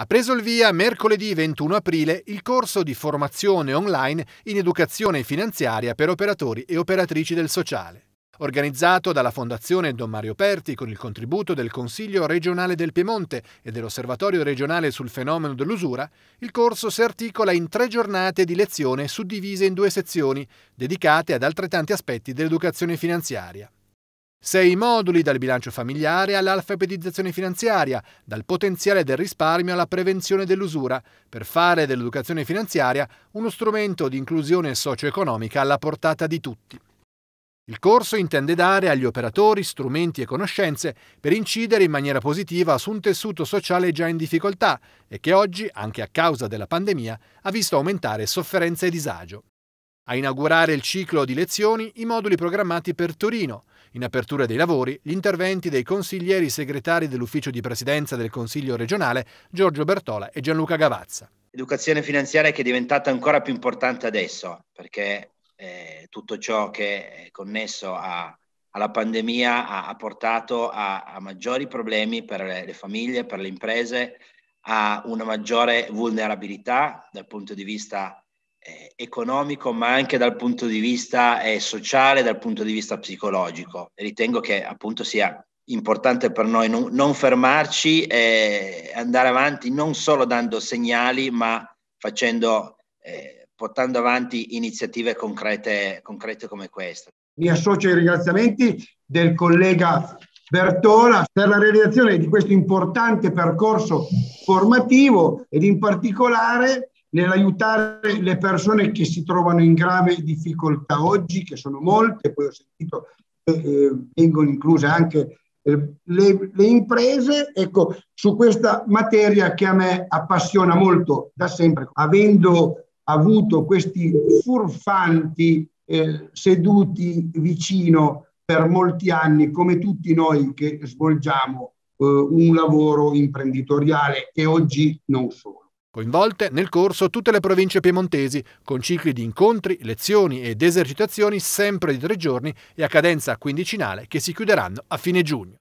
Ha preso il via mercoledì 21 aprile il corso di formazione online in educazione finanziaria per operatori e operatrici del sociale organizzato dalla Fondazione Don Mario Perti con il contributo del Consiglio regionale del Piemonte e dell'Osservatorio regionale sul fenomeno dell'usura, il corso si articola in tre giornate di lezione suddivise in due sezioni, dedicate ad altrettanti aspetti dell'educazione finanziaria. Sei moduli dal bilancio familiare all'alfabetizzazione finanziaria, dal potenziale del risparmio alla prevenzione dell'usura, per fare dell'educazione finanziaria uno strumento di inclusione socio-economica alla portata di tutti. Il corso intende dare agli operatori strumenti e conoscenze per incidere in maniera positiva su un tessuto sociale già in difficoltà e che oggi, anche a causa della pandemia, ha visto aumentare sofferenza e disagio. A inaugurare il ciclo di lezioni i moduli programmati per Torino, in apertura dei lavori, gli interventi dei consiglieri segretari dell'Ufficio di Presidenza del Consiglio regionale Giorgio Bertola e Gianluca Gavazza. Educazione finanziaria che è diventata ancora più importante adesso, perché eh, tutto ciò che è connesso a, alla pandemia ha, ha portato a, a, maggiori problemi per le, le famiglie, per le imprese, a una maggiore vulnerabilità dal punto di vista eh, economico, ma anche dal punto di vista eh, sociale, dal punto di vista psicologico. ritengo che appunto sia importante per noi non, non fermarci e andare avanti non solo dando segnali, ma facendo, eh, portando avanti iniziative concrete, concrete come questa. Mi associo ai ringraziamenti del collega Bertola per la realizzazione di questo importante percorso formativo ed in particolare nell'aiutare le persone che si trovano in grave difficoltà oggi, che sono molte, poi ho sentito che eh, vengono incluse anche eh, le, le, imprese, ecco, su questa materia che a me appassiona molto da sempre, avendo avuto questi furfanti eh, seduti vicino per molti anni, come tutti noi che svolgiamo eh, un lavoro imprenditoriale e oggi non solo. Coinvolte nel corso tutte le province piemontesi, con cicli di incontri, lezioni ed esercitazioni sempre di tre giorni e a cadenza quindicinale che si chiuderanno a fine giugno.